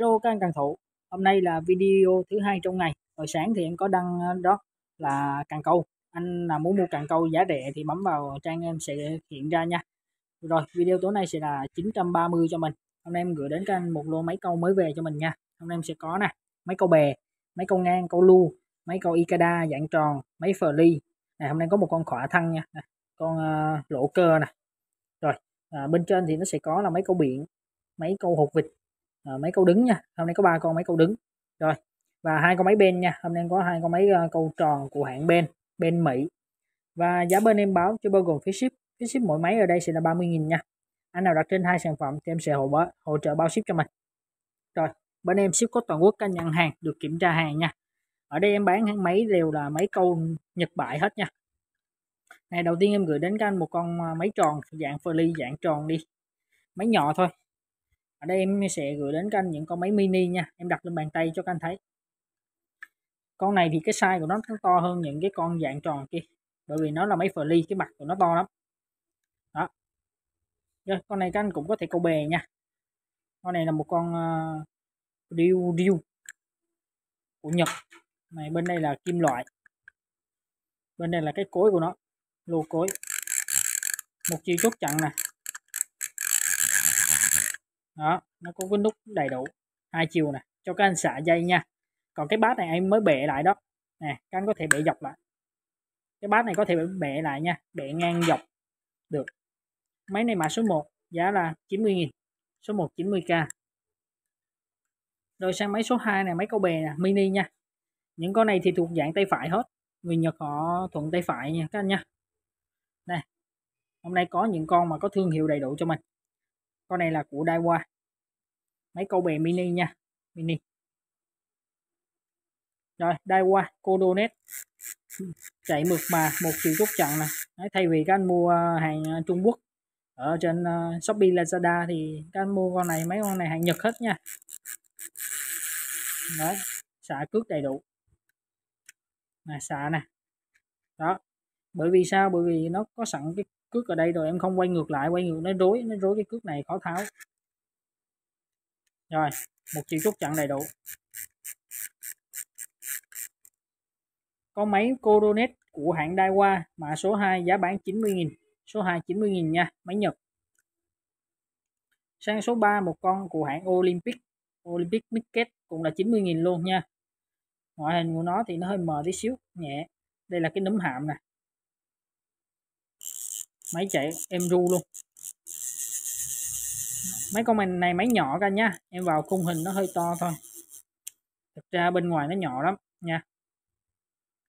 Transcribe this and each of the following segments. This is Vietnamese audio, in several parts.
Hello các anh càng thủ Hôm nay là video thứ hai trong ngày Hồi sáng thì em có đăng ờ, đó là càng câu Anh là muốn mua càng câu giá rẻ thì bấm vào trang em sẽ hiện ra nha Rồi video tối nay sẽ là 930 cho mình Hôm nay em gửi đến các anh một lô mấy câu mới về cho mình nha Hôm nay em sẽ có nè Mấy câu bè, mấy câu ngang, câu lu Mấy câu Ikeda dạng tròn, mấy phờ ly này, Hôm nay có một con khỏa thân nha Con uh, lỗ cơ nè Rồi à, bên trên thì nó sẽ có là mấy câu biển Mấy câu hột vịt à, ờ, máy câu đứng nha hôm nay có ba con máy câu đứng rồi và hai con máy bên nha hôm nay có hai con máy uh, câu tròn của hãng bên bên mỹ và giá bên em báo cho bao gồm phí ship phí ship mỗi máy ở đây sẽ là 30.000 nha anh nào đặt trên hai sản phẩm thì em sẽ hỗ, hỗ trợ bao ship cho mình rồi bên em ship có toàn quốc các nhận hàng được kiểm tra hàng nha ở đây em bán máy đều là máy câu nhật bại hết nha này đầu tiên em gửi đến các anh một con ờ, máy tròn dạng furly dạng tròn đi máy nhỏ thôi ở đây em sẽ gửi đến các anh những con máy mini nha em đặt lên bàn tay cho các anh thấy con này thì cái size của nó to hơn những cái con dạng tròn kia bởi vì nó là máy phờ ly cái mặt của nó to lắm đó rồi, con này các anh cũng có thể câu bè nha con này là một con uh, ờ, riu của nhật này bên đây là kim loại bên đây là cái cối của nó lô cối một chiều chốt chặn này đó nó có cái nút đầy đủ hai chiều này cho các anh xả dây nha còn cái bát này em mới bẻ lại đó nè các anh có thể bẻ dọc lại cái bát này có thể bẻ lại nha bẻ ngang dọc được máy này mã số 1 giá là 90.000 số 1 90k rồi sang máy số 2 này máy câu bè nè mini nha những con này thì thuộc dạng tay phải hết người Nhật họ thuận tay phải nha các anh nha đây hôm nay có những con mà có thương hiệu đầy đủ cho mình con này là của Daiwa mấy câu bè mini nha mini rồi Daiwa kodonet chạy mượt mà một triệu chốt chặn nè thay vì các anh mua à, hàng à, Trung Quốc ở trên à, Shopee Lazada thì các anh mua con này mấy con này hàng Nhật hết nha Đấy, xạ cước đầy đủ mà xạ nè đó bởi vì sao bởi vì nó có sẵn cái cước ở đây rồi em không quay ngược lại quay ngược nó rối nó rối cái cước này khó tháo rồi một chiều trúc chặn đầy đủ có máy Coronet của hãng Daiwa mã số 2 giá bán 90.000 số 2 90.000 nha máy Nhật sang số 3 một con của hãng Olympic Olympic Midget cũng là 90.000 luôn nha ngoại hình của nó thì nó hơi mờ tí xíu nhẹ đây là cái nấm hạm nè máy chạy em ru luôn mấy con mình này máy nhỏ cả nha em vào khung hình nó hơi to thôi thực ra bên ngoài nó nhỏ lắm nha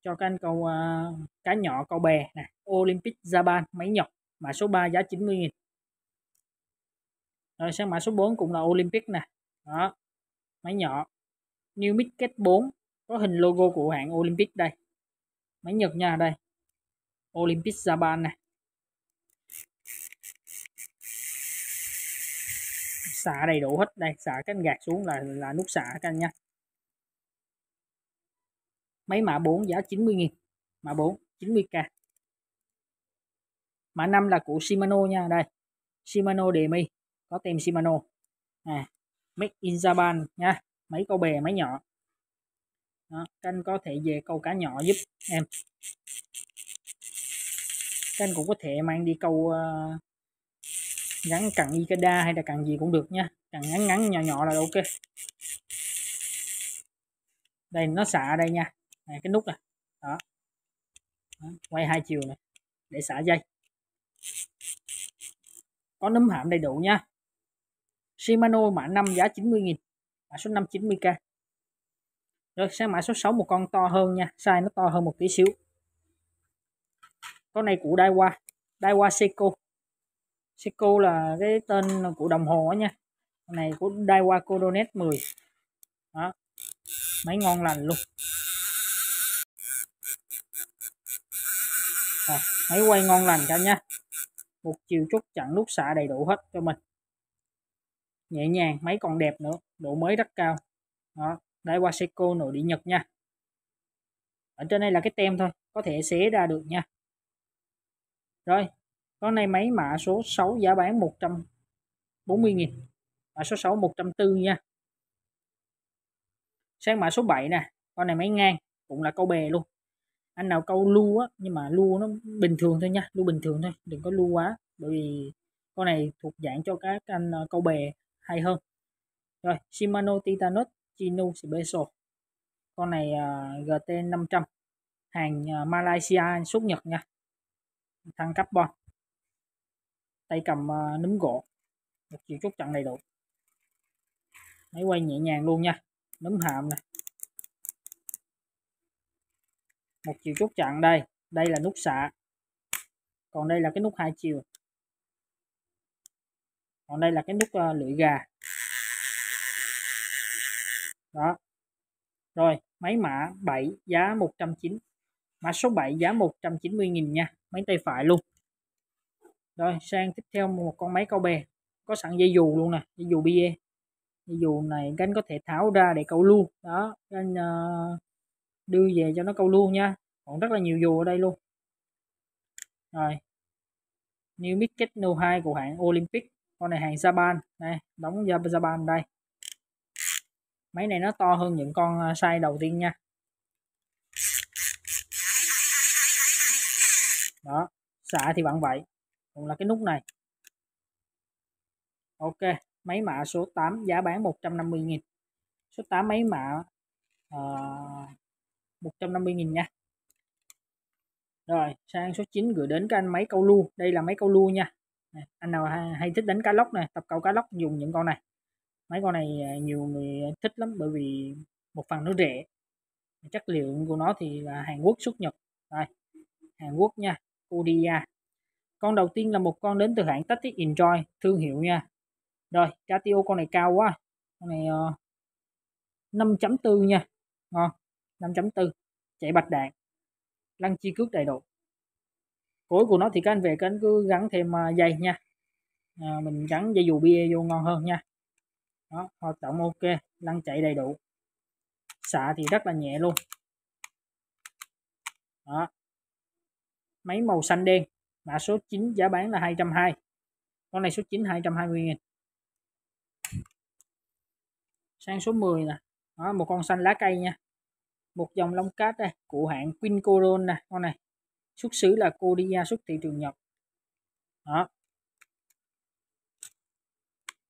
cho các anh câu uh, cá nhỏ câu bè nè Olympic Japan máy nhỏ mã số 3 giá 90.000 rồi sang mã số 4 cũng là Olympic nè đó máy nhỏ New Mix Kết 4 có hình logo của hãng Olympic đây máy Nhật nha đây Olympic Japan này. xả đầy đủ hết đây xả cánh gạt xuống là là nút xả các anh nha máy mã 4 giá 90.000 mã 4 90k mã 5 là của Shimano nha đây Shimano Demi có tem Shimano à, Made in Japan nha mấy câu bè máy nhỏ đó, canh có thể về câu cá nhỏ giúp em canh cũng có thể mang đi câu uh, gắn cần Ikeda hay là cần gì cũng được nha cần ngắn ngắn nhỏ nhỏ là ok đây nó xả đây nha này, cái nút này đó. đó quay hai chiều này để xả dây có nấm hãm đầy đủ nha Shimano mã 5 giá 90.000 mã số 5 90k rồi sang mã số 6 một con to hơn nha size nó to hơn một tí xíu con này của Daiwa Daiwa Seiko Seiko là cái tên của đồng hồ nha này của Daiwa kodonet 10 đó máy ngon lành luôn à, máy quay ngon lành cả nha một chiều chút chặn nút xạ đầy đủ hết cho mình nhẹ nhàng máy còn đẹp nữa độ mới rất cao đó Daiwa Seiko nội địa Nhật nha ở trên đây là cái tem thôi có thể xé ra được nha rồi con này máy mã số 6 giá bán 140.000 mã số 6 140 nha sang mã số 7 nè con này máy ngang cũng là câu bè luôn anh nào câu lu á nhưng mà lu nó bình thường thôi nha lu bình thường thôi đừng có lu quá bởi vì con này thuộc dạng cho các anh ờ, câu bè hay hơn rồi Shimano Titanus Chino Special con này uh, GT 500 hàng ờ, Malaysia xuất Nhật nha thằng carbon tay cầm à, núm gỗ một chiều chốt chặn đầy đủ máy quay nhẹ nhàng luôn nha núm hàm này một chiều chốt chặn đây đây là nút xạ còn đây là cái nút hai chiều còn đây là cái nút à, lưỡi gà đó rồi máy mã 7 giá 190 mã số 7 giá 190.000 nha máy tay phải luôn rồi sang tiếp theo một con máy câu bè có sẵn dây dù luôn nè dây dù bia dây dù này gánh có thể tháo ra để câu luôn đó gánh uh, đưa về cho nó câu luôn nha còn rất là nhiều dù ở đây luôn rồi New Market No 2 của hãng Olympic con này hàng Japan này đóng Japan đây máy này nó to hơn những con ờ, size đầu tiên nha đó xả thì vẫn vậy cũng là cái nút này ok máy mã số 8 giá bán 150.000 số 8 máy mã uh, 150.000 nha rồi sang số 9 gửi đến các anh máy câu lu đây là máy câu lu nha anh nào hay, hay thích đánh cá lóc này tập câu cá lóc dùng những con này mấy con này à, nhiều người thích lắm bởi vì một phần nó rẻ chất liệu của nó thì là Hàn Quốc xuất Nhật đây Hàn Quốc nha Kodia con đầu tiên là một con đến từ hãng Tactic Enjoy thương hiệu nha rồi ratio con này cao quá con này uh, ờ, 5.4 nha ngon 5.4 chạy bạch đạn lăn chi cước đầy đủ cối của nó thì các anh về các anh cứ gắn thêm ờ, dây nha à, mình gắn dây dù bia vô ngon hơn nha đó hoạt động ok lăn chạy đầy đủ xạ thì rất là nhẹ luôn đó máy màu xanh đen mã số 9 giá bán là 220 con này số 9 220 nghìn sang số 10 nè đó, một con xanh lá cây nha một dòng lông cát đây của hãng Queen Coron nè con này xuất xứ là Korea xuất thị trường Nhật đó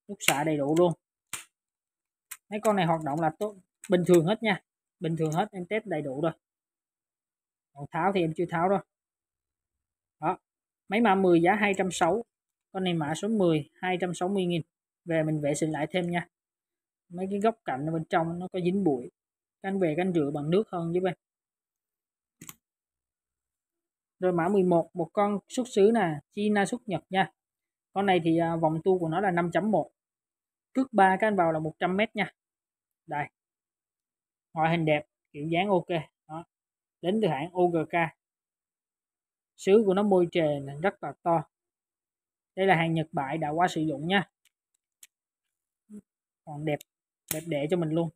nút xạ đầy đủ luôn mấy con này hoạt động là tốt bình thường hết nha bình thường hết em test đầy đủ rồi còn tháo thì em chưa tháo đâu máy mã 10 giá 260 con này mã số 10 260 nghìn về mình vệ sinh lại thêm nha mấy cái góc cạnh ở bên trong nó có dính bụi canh về canh rửa bằng nước hơn với bên rồi mã 11 một con xuất xứ là China xuất Nhật nha con này thì à, vòng tu của nó là 5.1 cước ba canh vào là 100m nha đây ngoại hình đẹp kiểu dáng ok đó đến từ hãng OGK sứ của nó môi trề rất là to đây là hàng Nhật bại đã qua sử dụng nha còn đẹp đẹp đẽ cho mình luôn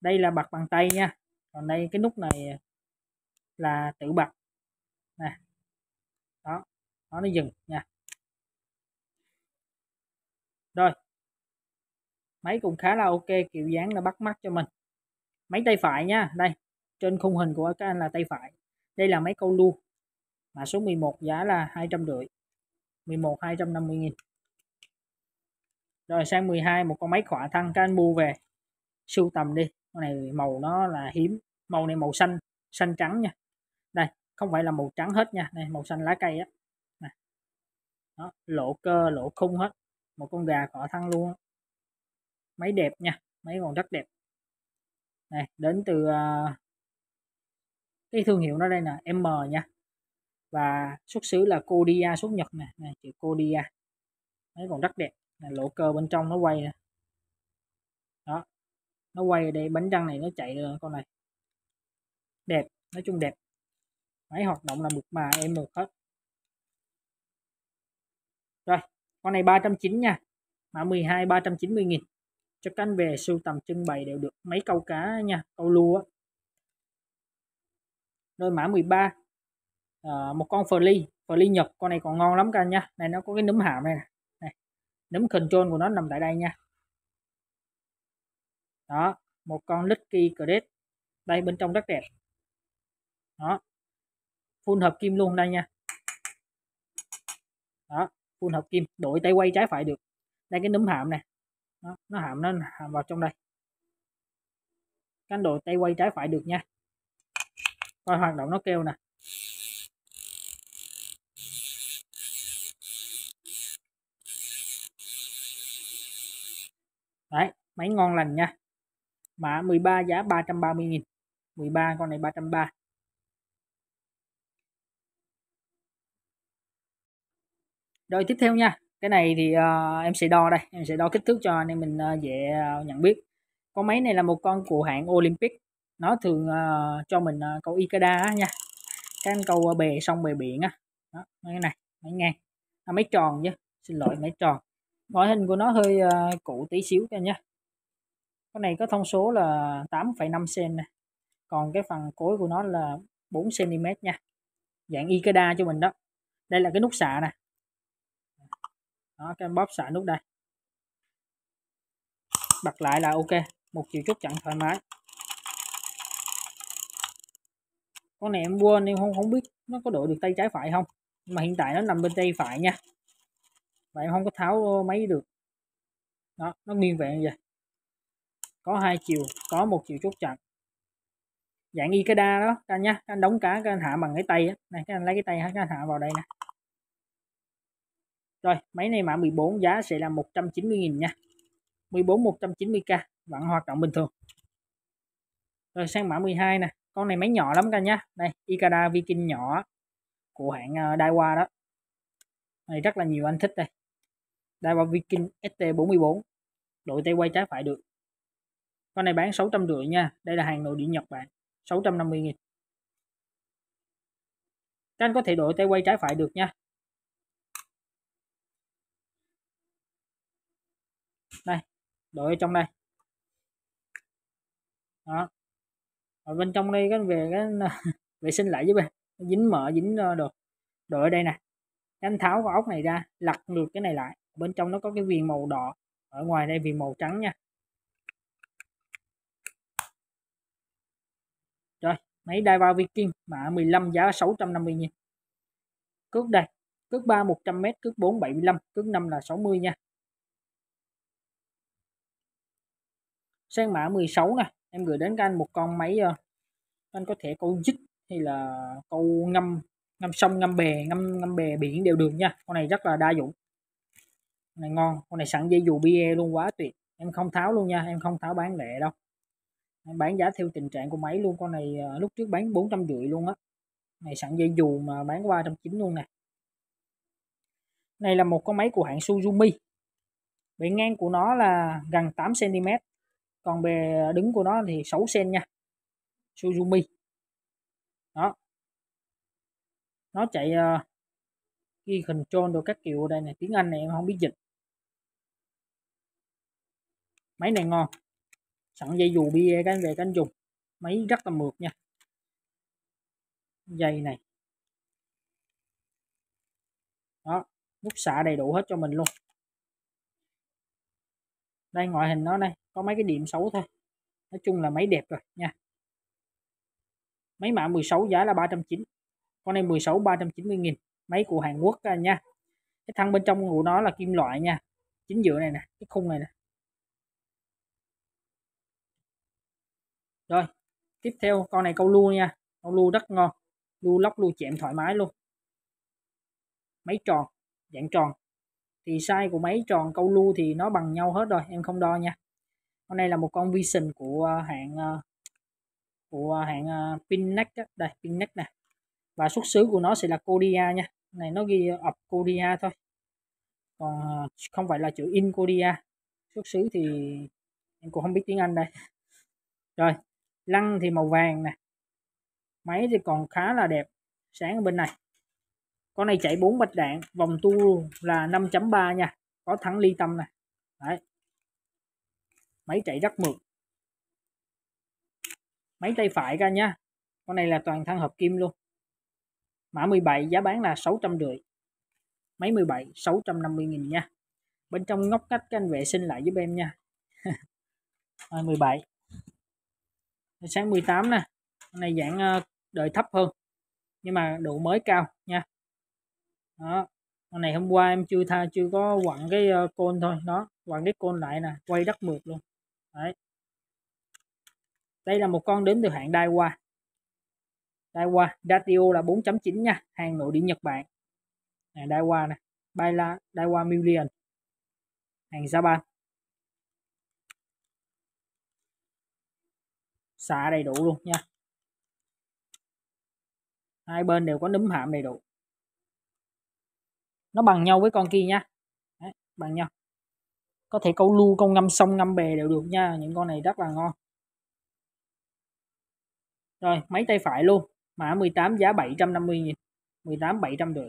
đây là bật bằng tay nha còn đây cái nút này là tự bật nè đó đó nó dừng nha rồi máy cũng khá là ok kiểu dáng là bắt mắt cho mình máy tay phải nha đây trên khung hình của các anh là tay phải đây là máy câu lu mã số 11 giá là 250 11 250 nghìn rồi sang 12 một con máy khỏa thăng các anh mua về sưu tầm đi con này màu nó là hiếm màu này màu xanh xanh trắng nha đây không phải là màu trắng hết nha này màu xanh lá cây á này. Đó, lộ cơ lỗ khung hết một con gà khỏa thăng luôn máy đẹp nha máy còn rất đẹp này đến từ uh, cái thương hiệu nó đây là M nha và xuất xứ là Kodia xuất Nhật nè này chữ Kodia đấy còn rất đẹp là lỗ cơ bên trong nó quay nè đó nó quay đây bánh răng này nó chạy rồi con này đẹp nói chung đẹp máy hoạt động là mượt mà em được hết rồi con này 390 nha mã 12 390 nghìn cho canh về sưu tầm trưng bày đều được mấy câu cá nha câu lua đôi mã 13 à, một con Flea Flea Nhật con này còn ngon lắm cả nha này nó có cái nấm hàm này, này núm control của nó nằm tại đây nha đó một con Lucky Credit đây bên trong rất đẹp đó phun hợp kim luôn đây nha đó phun hợp kim đổi tay quay trái phải được đây cái nấm hàm này đó, nó hàm nó hàm vào trong đây cánh độ tay quay trái phải được nha coi hoạt động nó kêu nè đấy máy ngon lành nha mã 13 giá 330.000 13 con này 330 rồi tiếp theo nha cái này thì uh, em sẽ đo đây em sẽ đo kích thước cho anh em mình uh, dễ uh, nhận biết con máy này là một con của hãng Olympic nó thường uh, cho mình uh, câu Ikeda á nha cái câu ờ, bè sông bè biển á đó, mấy cái này mấy ngang à, mấy tròn chứ xin lỗi mấy tròn ngoại hình của nó hơi uh, cũ tí xíu cho nhé cái này có thông số là 8,5 cm còn cái phần cối của nó là 4 cm nha dạng Ikeda cho mình đó đây là cái nút xạ nè đó cái bóp xạ nút đây bật lại là ok một chiều chút chặn thoải mái con này em quên nên không không biết nó có đổi được tay trái phải không mà hiện tại nó nằm bên tay phải nha và em không có tháo máy được đó nó nguyên vẹn vậy có hai chiều có một chiều chốt chặn dạng Ikeda đó các anh nhá các anh đóng cá anh hạ bằng cái tay á này các anh lấy cái tay các anh hạ vào đây nè rồi máy này mã 14 giá sẽ là 190.000 nha 14 190k vẫn hoạt động bình thường rồi sang mã 12 nè con này máy nhỏ lắm cả nhá đây Ikada Viking nhỏ của hãng ờ, Daiwa đó này rất là nhiều anh thích đây Daiwa Viking ST44 đội tay quay trái phải được con này bán 600 rưỡi nha đây là hàng nội địa Nhật Bản 650 nghìn các anh có thể đổi tay quay trái phải được nha đây đổi ở trong đây đó rồi bên trong đây cái về cái vệ sinh lại với bên dính mỡ dính ờ, đồ đồ đây nè anh tháo cái ốc này ra lật ngược cái này lại bên trong nó có cái viền màu đỏ ở ngoài đây viền màu trắng nha rồi máy Daiwa Viking mã 15 giá 650 nha cước đây cước 3 100m cước 4 75 cước 5 là 60 nha sang mã 16 nè em gửi đến các anh một con máy ờ, anh có thể câu dứt hay là câu ngâm ngâm sông ngâm bè ngâm ngâm bè biển đều được nha con này rất là đa dụng con này ngon con này sẵn dây dù bia luôn quá tuyệt em không tháo luôn nha em không tháo bán lẻ đâu em bán giá theo tình trạng của máy luôn con này ờ, lúc trước bán bốn trăm rưỡi luôn á này sẵn dây dù mà bán qua trăm chín luôn nè này là một con máy của hãng Suzumi bề ngang của nó là gần 8 cm còn bề đứng của nó thì 6 sen nha Suzumi đó nó chạy uh, ghi control được các kiểu đây này tiếng Anh này em không biết dịch máy này ngon sẵn dây dù bia các anh về các anh dùng máy rất là mượt nha dây này đó nút xả đầy đủ hết cho mình luôn đây ngoại hình nó đây có mấy cái điểm xấu thôi nói chung là máy đẹp rồi nha máy mã 16 giá là 390 con này 16 390 nghìn máy của Hàn Quốc à, nha cái thân bên trong của nó là kim loại nha chính giữa này nè cái khung này nè rồi tiếp theo con này câu lu nha câu lu rất ngon lu lóc lu chạm thoải mái luôn máy tròn dạng tròn thì size của máy tròn câu lu thì nó bằng nhau hết rồi em không đo nha hôm nay là một con vision của ờ, hãng ờ, của ờ, hãng Pinnac đây Pinnac này và xuất xứ của nó sẽ là Korea nha này nó ghi ập Korea thôi còn không phải là chữ in Korea xuất xứ thì em cũng không biết tiếng Anh đây rồi lăng thì màu vàng nè máy thì còn khá là đẹp sáng ở bên này con này chạy 4 bạch đạn vòng tua là 5.3 nha có thắng ly tâm này đấy máy chạy rất mượt máy tay phải ra nha con này là toàn thân hợp kim luôn mã 17 giá bán là 600 rưỡi máy 17 650 nghìn nha bên trong ngóc cách canh vệ sinh lại giúp em nha à, 17 sáng 18 nè con này dạng ờ, đời thấp hơn nhưng mà độ mới cao nha đó con này hôm qua em chưa tha chưa có quặn cái ờ, côn thôi đó quặn cái côn lại nè quay rất mượt luôn Đấy. đây là một con đến từ hãng Daiwa Daiwa Datio là 4.9 nha hàng nội địa Nhật Bản hàng Daiwa này Baila Daiwa Million hàng Japan xạ đầy đủ luôn nha hai bên đều có nấm hạm đầy đủ nó bằng nhau với con kia nha Đấy, bằng nhau có thể câu lu câu ngâm sông ngâm bè đều được nha những con này rất là ngon rồi máy tay phải luôn mã 18 giá 750 nghìn 18 700 được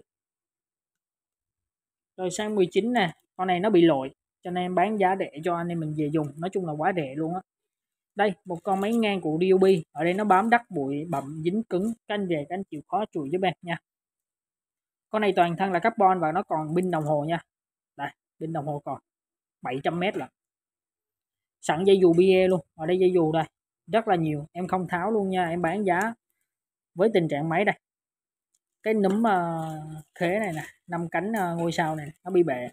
rồi sang 19 nè con này nó bị lỗi cho nên em bán giá rẻ cho anh em mình về dùng nói chung là quá rẻ luôn á đây một con máy ngang của DOB ở đây nó bám đắt bụi bậm dính cứng canh về canh chịu khó chùi với em nha con này toàn thân là carbon và nó còn pin đồng hồ nha đây pin đồng hồ còn 700 mét là sẵn dây dù bia luôn ở đây dây dù đây rất là nhiều em không tháo luôn nha em bán giá với tình trạng máy đây cái nấm uh, ờ, khế này nè năm cánh uh, ngôi sao này nó bị bệ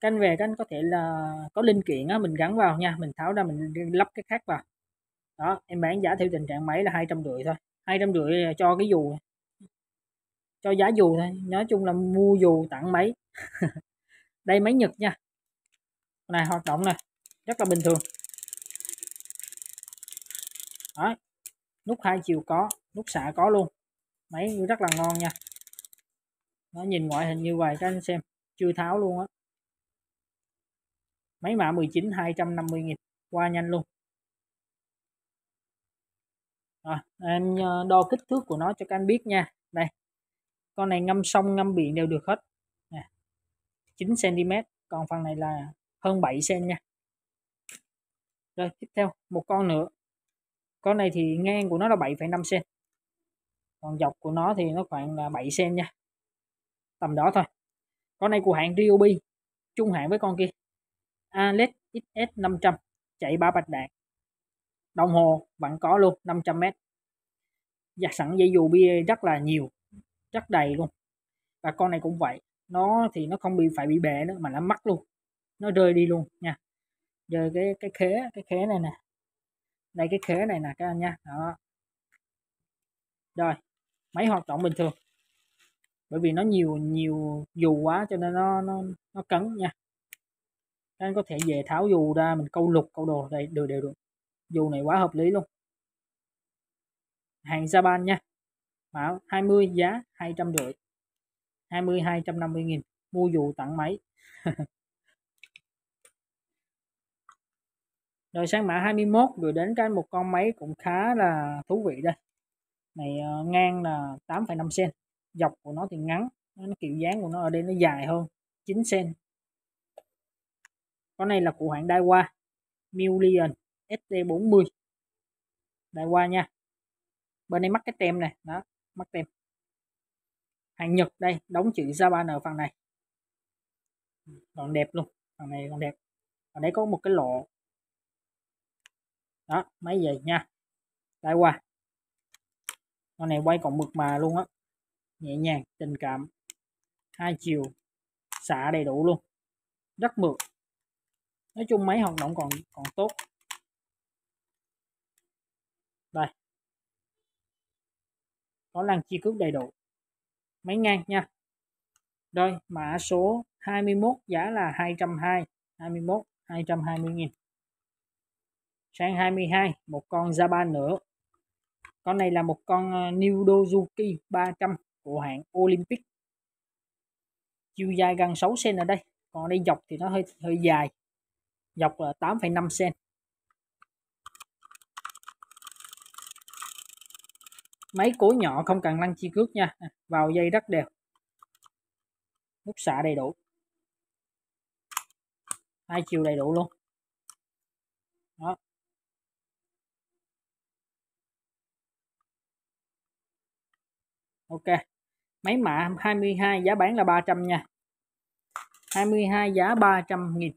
canh về canh có thể là có linh kiện á, mình gắn vào nha mình tháo ra mình lắp cái khác vào đó em bán giá theo tình trạng máy là hai trăm rưỡi thôi hai trăm rưỡi cho cái dù cho giá dù thôi nói chung là mua dù tặng máy đây máy nhật nha này hoạt động này rất là bình thường Đấy. nút hai chiều có nút xạ có luôn máy rất là ngon nha nó nhìn ngoại hình như vậy các anh xem chưa tháo luôn á máy mã 19 250 nghìn qua nhanh luôn rồi, em ờ, đo kích thước của nó cho các anh biết nha đây con này ngâm sông ngâm biển đều được hết 9 cm còn phần này là hơn 7 cm nha rồi tiếp theo một con nữa con này thì ngang của nó là 7,5 cm còn dọc của nó thì nó khoảng là 7 cm nha tầm đó thôi con này của hãng Ryobi chung hạn với con kia Alex XS 500 chạy ba bạch đạn đồng hồ vẫn có luôn 500 m giặt sẵn dây dù bia rất là nhiều rất đầy luôn và con này cũng vậy nó thì nó không bị phải bị bể nữa mà nó mắc luôn nó rơi đi luôn nha giờ cái cái khế cái khế này nè đây cái khế này nè các anh nha đó rồi máy hoạt động bình thường bởi vì nó nhiều nhiều dù quá cho nên nó nó nó cấn nha các anh có thể về tháo dù ra mình câu lục câu đồ đây đều đều được dù này quá hợp lý luôn hàng Japan nha bảo 20 giá 250 20 250 nghìn mua dù tặng máy rồi sang mã 21 rồi đến cái một con máy cũng khá là thú vị đây này uh, ngang là 8,5 cm dọc của nó thì ngắn nó kiểu dáng của nó ở đây nó dài hơn 9 cm con này là của hãng Daiwa Million ST40 Daiwa nha bên đây mắc cái tem này đó mắc tem hàng Nhật đây đóng chữ Japan ở phần này còn đẹp luôn phần này còn đẹp ở đây có một cái lọ đó máy về nha lại qua con này quay còn mực mà luôn á nhẹ nhàng tình cảm hai chiều xả đầy đủ luôn rất mượt nói chung máy hoạt động còn còn tốt đây có lăng chi cước đầy đủ máy ngang nha rồi mã số 21 giá là 220 21 220 nghìn sang 22 một con Japan nữa con này là một con ờ, New Dozuki 300 của hãng Olympic chiều dài gần 6 cm ở đây còn đây dọc thì nó hơi hơi dài dọc là 8,5 cm máy cối nhỏ không cần lăn chi cước nha à, vào dây rất đều nút xả đầy đủ hai chiều đầy đủ luôn đó ok máy mạ 22 giá bán là 300 nha 22 giá 300 nghìn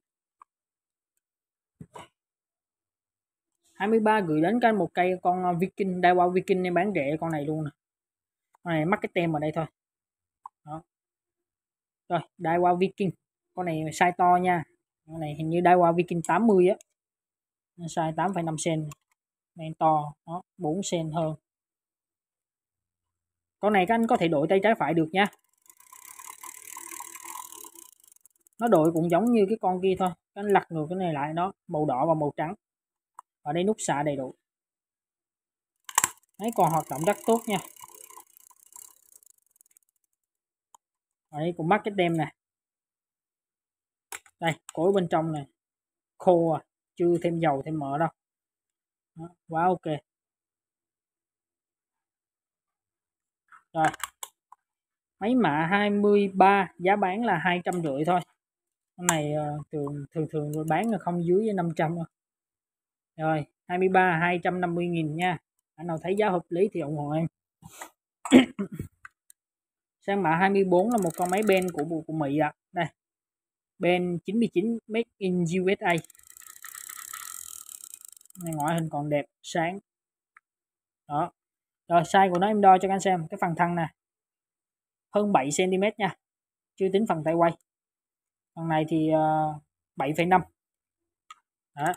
23 gửi đến cái một cây con à, Viking đai qua Viking nên bán rẻ con này luôn nè con này mắc cái tem ở đây thôi Đó. rồi đai qua Viking con này size to nha con này hình như đai qua Viking 80 á size 8,5 cm này to Đó, 4 cm hơn con này các anh có thể đổi tay trái phải được nha nó đổi cũng giống như cái con kia thôi các anh lật ngược cái này lại nó màu đỏ và màu trắng ở đây nút xạ đầy đủ đấy còn hoạt động rất tốt nha ở đây cũng mắc cái tem nè đây cối bên trong này khô à chưa thêm dầu thêm mỡ đâu Đó, quá ok rồi máy mạ 23 giá bán là hai trăm rưỡi thôi cái này ờ, thường thường thường bán là không dưới 500 thôi. rồi 23 250 nghìn nha anh nào thấy giá hợp lý thì ủng hộ em sang mã 24 là một con máy ben của của Mỹ ạ à. đây ben 99 made in USA này ngoại hình còn đẹp sáng đó rồi size của nó em đo cho các anh xem cái phần thân nè hơn 7 cm nha chưa tính phần tay quay phần này thì uh, ờ, 7,5 đó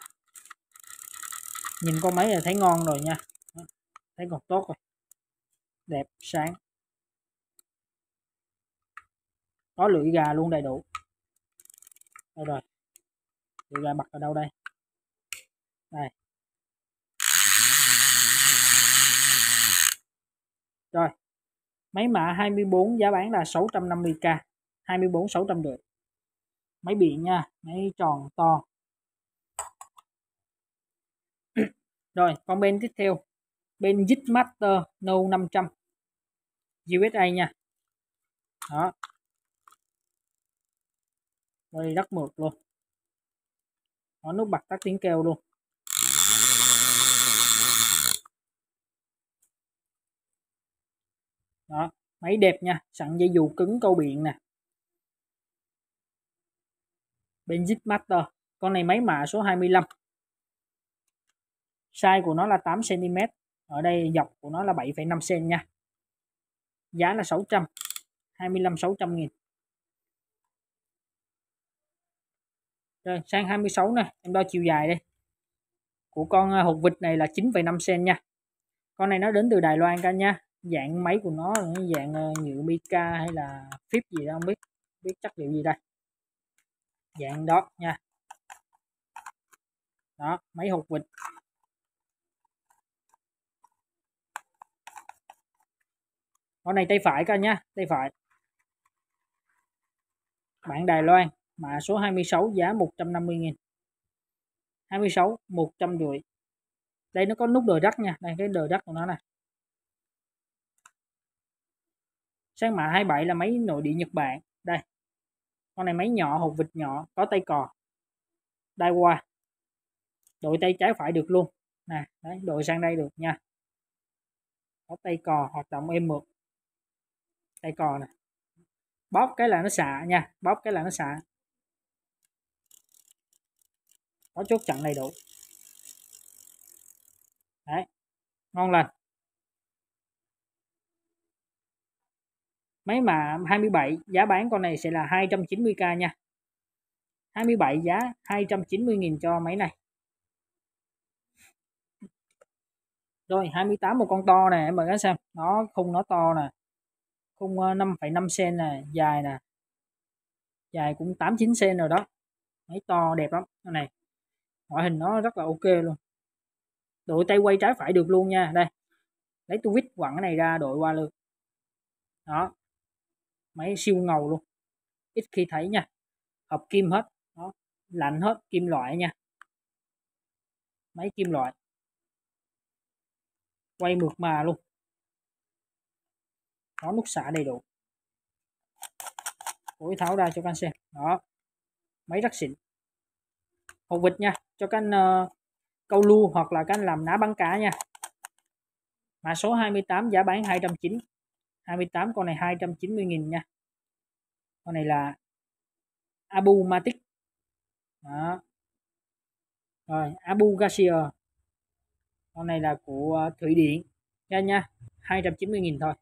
nhìn con máy là thấy ngon rồi nha thấy còn tốt rồi đẹp sáng có lưỡi gà luôn đầy đủ đây rồi lưỡi gà bật ở đâu đây Rồi. Máy mã 24 giá bán là 650k, 24 650. Máy biển nha, máy tròn to. Rồi, con bên tiếp theo. Bên Zipmaster No 500. USA nha. Đó. Đây rất mượt luôn. có nút bật tắt tiếng kêu luôn. đó máy đẹp nha sẵn dây dù cứng câu biện nè Benjit Master con này máy mạ số 25 size của nó là 8cm ở đây dọc của nó là 7,5cm nha giá là 600 25 600 nghìn rồi sang 26 này em đo chiều dài đây của con à, hột vịt này là 9,5 cm nha con này nó đến từ Đài Loan cả nha dạng máy của nó là dạng ờ, nhựa mica hay là phíp gì đó không biết biết chất liệu gì đây dạng đó nha đó máy hột vịt con này tay phải các nhá tay phải bạn Đài Loan mã số 26 giá 150.000 26 rưỡi đây nó có nút đời rắc nha đây cái đời rắc của nó này Sáng mã 27 là máy nội địa Nhật Bản. Đây. Con này máy nhỏ, hộp vịt nhỏ, có tay cò. Đai qua. Đội tay trái phải được luôn. Nè, đấy, đội sang đây được nha. Có tay cò hoạt động êm mượt. Tay cò nè, Bóp cái là nó xả nha, bóp cái là nó xả. Có chốt chặn đầy đủ. Đấy. Ngon lành. máy mà 27 giá bán con này sẽ là 290k nha 27 giá 290.000 cho máy này rồi 28 một con to nè em mọi người xem nó khung nó to nè khung 5,5 ờ, cm nè dài nè dài cũng 8 9 cm rồi đó máy to đẹp lắm con này ngoại hình nó rất là ok luôn đội tay quay trái phải được luôn nha đây lấy tu vít quẳng cái này ra đội qua luôn đó máy siêu ngầu luôn ít khi thấy nha hợp kim hết đó lạnh hết kim loại nha máy kim loại quay mượt mà luôn nó nút xả đầy đủ Ủi tháo ra cho các anh xem đó máy rất xịn hột vịt nha cho các anh uh, câu lu hoặc là các anh làm ná bắn cá nha mã số 28 giá bán 290 28 con này 290.000 nha con này là Abu Matic đó rồi Abu Garcia con này là của ờ, Thủy Điện nha nha 290.000 thôi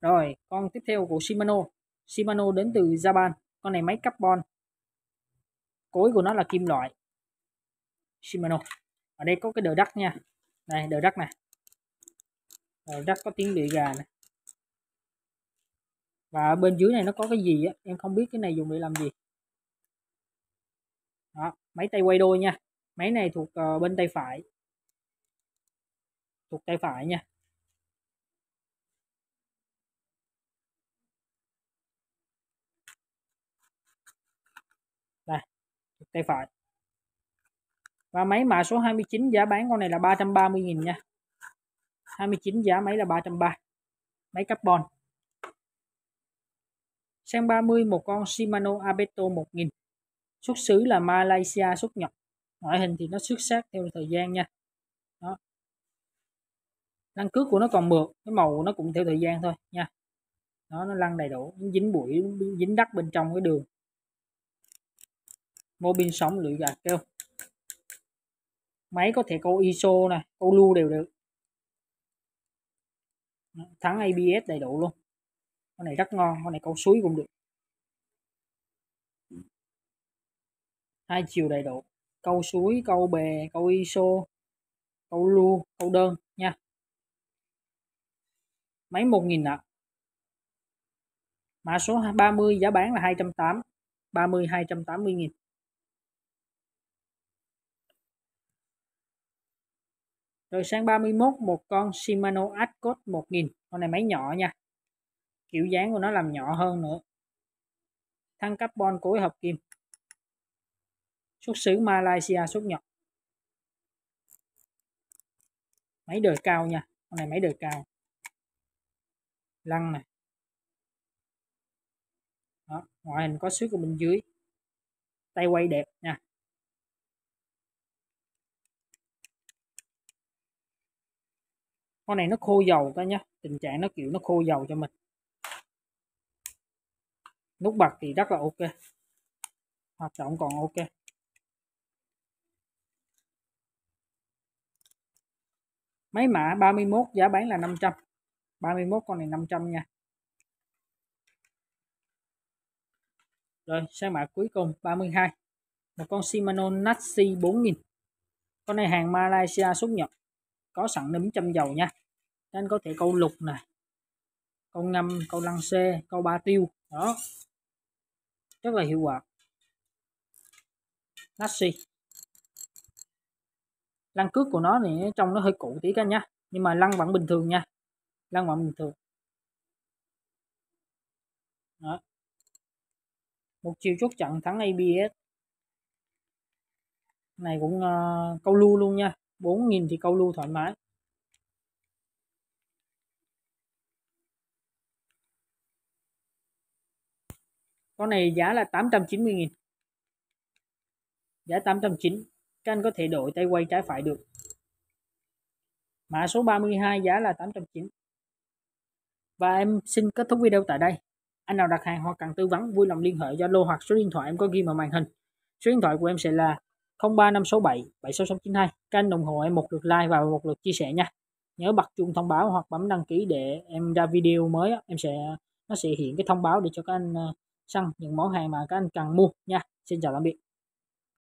rồi con tiếp theo của Shimano Shimano đến từ Japan con này máy carbon cối của nó là kim loại Shimano ở đây có cái đờ đắc nha đây đờ đắc này Ờ, rất có tiếng địa gà này và ở bên dưới này nó có cái gì á em không biết cái này dùng để làm gì đó máy tay quay đôi nha máy này thuộc uh, bên tay phải thuộc tay phải nha đây thuộc tay phải và máy mã số 29 giá bán con này là 330.000 nha 29 giá máy là 330 máy carbon sang 30 một con Shimano Abeto 1000 xuất xứ là Malaysia xuất nhập ngoại hình thì nó xuất sắc theo thời gian nha đó lăn cước của nó còn mượt cái màu nó cũng theo thời gian thôi nha đó nó lăn đầy đủ dính bụi dính đất bên trong cái đường mô pin sóng lưỡi gà kêu máy có thể câu ISO nè câu lưu đều được thắng ABS đầy đủ luôn con này rất ngon con này câu suối cũng được hai chiều đầy đủ câu suối câu bè câu iso câu lu câu đơn nha máy một nghìn ạ mã số 30 giá bán là 280 30 280 nghìn rồi sang 31 một con Shimano Ascot 1000 con này máy nhỏ nha kiểu dáng của nó làm nhỏ hơn nữa thăng carbon cối hợp kim xuất xứ Malaysia xuất nhập máy đời cao nha con này máy đời cao lăng này Đó, ngoại hình có xước ở bên dưới tay quay đẹp nha con này nó khô dầu cả nhá tình trạng nó kiểu nó khô dầu cho mình nút bật thì rất là ok hoạt động còn ok máy mã 31 giá bán là 500 31 con này 500 nha rồi sang mã cuối cùng 32 một con Shimano Natsi 4000 con này hàng Malaysia xuất nhập có sẵn nấm châm dầu nha nên có thể câu lục nè câu ngâm câu lăng xê câu ba tiêu đó rất là hiệu quả nasi lăng cước của nó thì trong nó hơi cũ tí cả nhá nhưng mà lăng vẫn bình thường nha lăng vẫn bình thường đó. một chiều chốt trận thắng ABS này cũng uh, câu lưu luôn nha 4.000 thì câu lưu thoải mái con này giá là 890.000 giá 890 các anh có thể đổi tay quay trái phải được mã số 32 giá là 890 và em xin kết thúc video tại đây anh nào đặt hàng hoặc cần tư vấn vui lòng liên hệ Zalo hoặc số điện thoại em có ghi vào màn hình số điện thoại của em sẽ là 03567 76692. Kênh đồng hồ em một lượt like và một lượt chia sẻ nha. Nhớ bật chuông thông báo hoặc bấm đăng ký để em ra video mới em sẽ nó sẽ hiện cái thông báo để cho các anh ờ, săn những món hàng mà các anh cần mua nha. Xin chào tạm biệt.